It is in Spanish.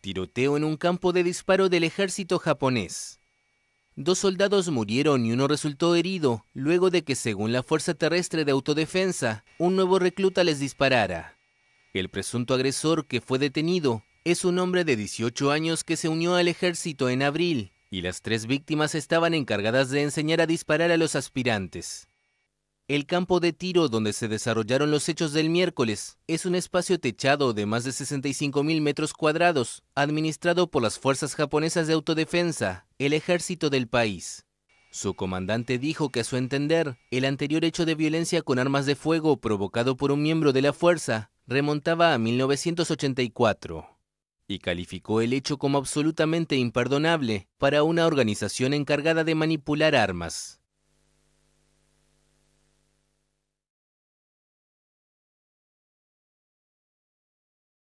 Tiroteo en un campo de disparo del ejército japonés. Dos soldados murieron y uno resultó herido luego de que, según la Fuerza Terrestre de Autodefensa, un nuevo recluta les disparara. El presunto agresor que fue detenido es un hombre de 18 años que se unió al ejército en abril y las tres víctimas estaban encargadas de enseñar a disparar a los aspirantes. El campo de tiro donde se desarrollaron los hechos del miércoles es un espacio techado de más de 65.000 metros cuadrados, administrado por las fuerzas japonesas de autodefensa, el ejército del país. Su comandante dijo que a su entender, el anterior hecho de violencia con armas de fuego provocado por un miembro de la fuerza remontaba a 1984 y calificó el hecho como absolutamente imperdonable para una organización encargada de manipular armas.